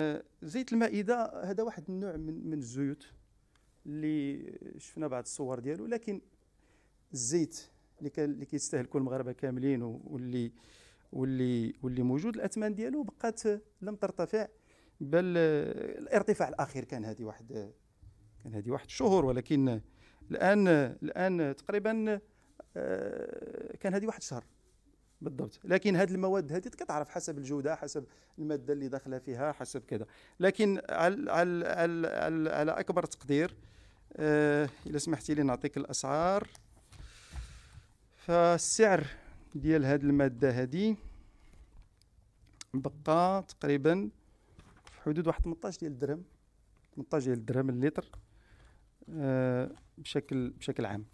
آه، زيت المائده هذا واحد النوع من من الزيوت اللي شفنا بعض الصور ديالو لكن الزيت اللي كان اللي كيستهلكوا المغاربه كاملين واللي واللي واللي موجود الاثمان ديالو بقات لم ترتفع بل الارتفاع الاخير كان هذه واحد كان هذه واحد شهور ولكن الان الان تقريبا آه، كان هذه واحد شهر بالضبط لكن هذه المواد هذه كتعرف حسب الجوده حسب الماده اللي داخله فيها حسب كذا لكن على على على, على اكبر تقدير آه سمحتي لي نعطيك الاسعار فالسعر ديال هذه الماده هذه بقى تقريبا في حدود واحد 18 ديال الدرهم 18 ديال الدرهم اللتر آه بشكل بشكل عام